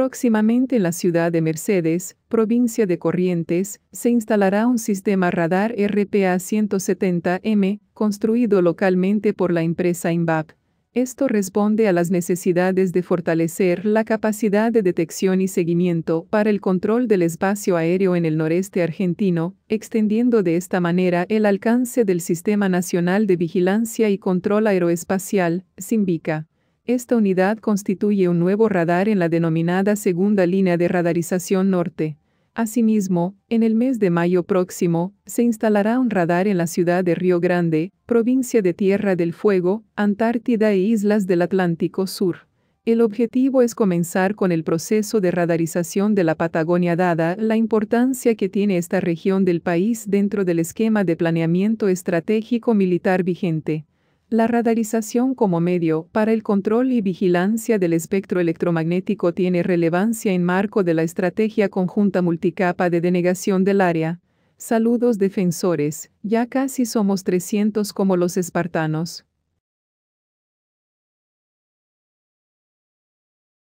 Próximamente en la ciudad de Mercedes, provincia de Corrientes, se instalará un sistema radar RPA 170M, construido localmente por la empresa INVAP. Esto responde a las necesidades de fortalecer la capacidad de detección y seguimiento para el control del espacio aéreo en el noreste argentino, extendiendo de esta manera el alcance del Sistema Nacional de Vigilancia y Control Aeroespacial, SIMBICA. Esta unidad constituye un nuevo radar en la denominada segunda línea de radarización norte. Asimismo, en el mes de mayo próximo, se instalará un radar en la ciudad de Río Grande, provincia de Tierra del Fuego, Antártida e Islas del Atlántico Sur. El objetivo es comenzar con el proceso de radarización de la Patagonia dada la importancia que tiene esta región del país dentro del esquema de planeamiento estratégico militar vigente. La radarización como medio para el control y vigilancia del espectro electromagnético tiene relevancia en marco de la estrategia conjunta multicapa de denegación del área. Saludos defensores, ya casi somos 300 como los espartanos.